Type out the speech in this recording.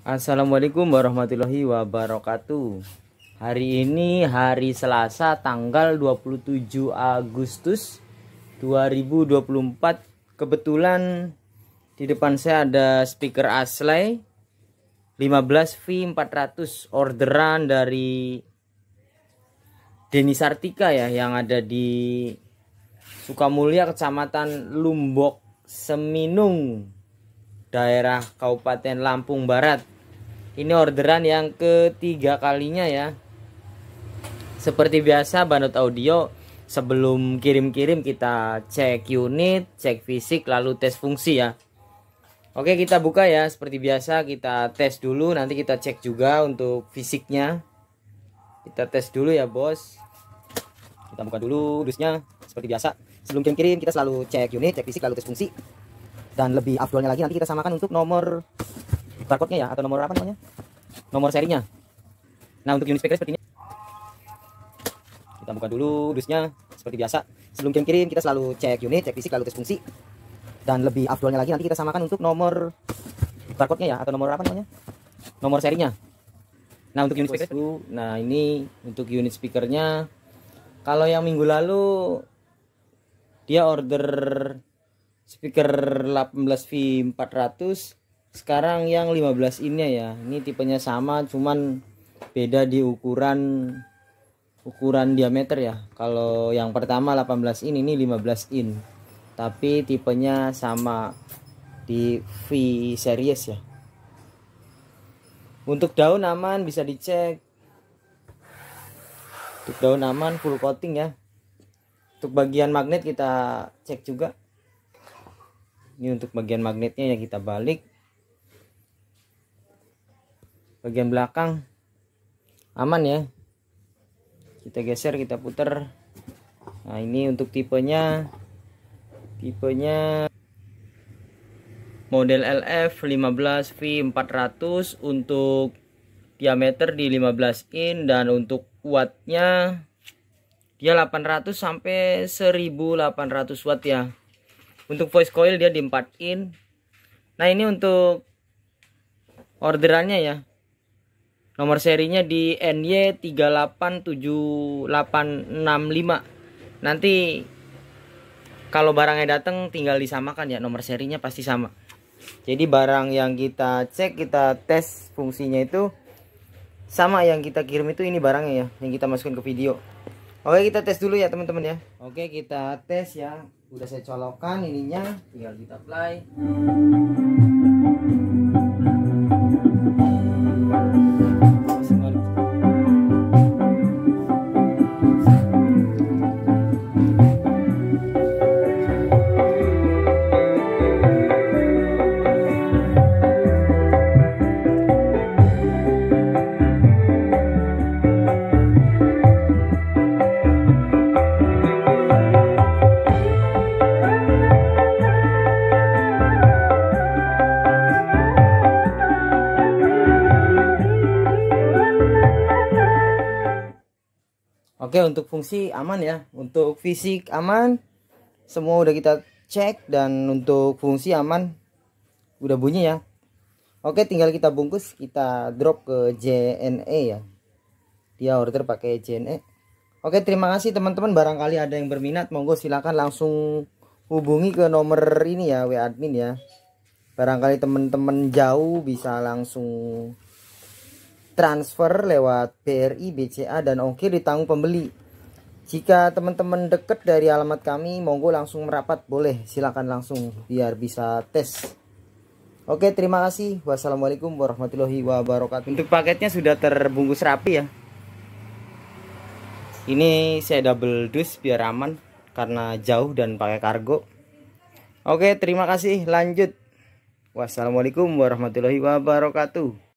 Assalamualaikum warahmatullahi wabarakatuh Hari ini hari Selasa tanggal 27 Agustus 2024 Kebetulan di depan saya ada speaker Aslay 15V400 orderan dari Deni Sartika ya yang ada di Sukamulya Kecamatan Lumbok Seminung daerah Kabupaten Lampung Barat. Ini orderan yang ketiga kalinya ya. Seperti biasa Bandot Audio sebelum kirim-kirim kita cek unit, cek fisik lalu tes fungsi ya. Oke kita buka ya seperti biasa kita tes dulu nanti kita cek juga untuk fisiknya Kita tes dulu ya bos Kita buka dulu dusnya seperti biasa Sebelum kirim-kirim kita selalu cek unit, cek fisik lalu tes fungsi dan lebih afdolnya lagi nanti kita samakan untuk nomor barcode-nya ya atau nomor apa namanya nomor serinya nah untuk unit speaker seperti ini. kita buka dulu dusnya seperti biasa sebelum kirim kirim kita selalu cek unit cek fisik lalu tes fungsi dan lebih afdolnya lagi nanti kita samakan untuk nomor barcode-nya ya atau nomor apa namanya nomor serinya nah untuk unit speaker nah ini untuk unit speakernya kalau yang minggu lalu dia order speaker 18V 400 sekarang yang 15 ini ya ini tipenya sama cuman beda di ukuran ukuran diameter ya kalau yang pertama 18 in ini 15 in tapi tipenya sama di V series ya untuk daun aman bisa dicek untuk daun aman full coating ya untuk bagian magnet kita cek juga ini untuk bagian magnetnya yang kita balik bagian belakang aman ya kita geser kita putar nah ini untuk tipenya tipenya model LF 15V400 untuk diameter di 15 in dan untuk wattnya dia 800 sampai 1800 watt ya untuk voice coil dia di 4 in nah ini untuk orderannya ya nomor serinya di ny 387865 nanti kalau barangnya datang tinggal disamakan ya nomor serinya pasti sama jadi barang yang kita cek kita tes fungsinya itu sama yang kita kirim itu ini barangnya ya yang kita masukin ke video oke kita tes dulu ya teman-teman ya oke kita tes ya udah saya colokan ininya tinggal kita play Oke untuk fungsi aman ya Untuk fisik aman Semua udah kita cek Dan untuk fungsi aman Udah bunyi ya Oke tinggal kita bungkus Kita drop ke JNE ya Dia order pakai JNE Oke terima kasih teman-teman Barangkali ada yang berminat Monggo silahkan langsung hubungi ke nomor ini ya WA admin ya Barangkali teman-teman jauh bisa langsung transfer lewat BRI, BCA, dan ongkir ditanggung pembeli. Jika teman-teman dekat dari alamat kami, monggo langsung merapat, boleh silakan langsung biar bisa tes. Oke, terima kasih. Wassalamualaikum warahmatullahi wabarakatuh. Untuk paketnya sudah terbungkus rapi ya. Ini saya double dus biar aman karena jauh dan pakai kargo. Oke, terima kasih. Lanjut. Wassalamualaikum warahmatullahi wabarakatuh.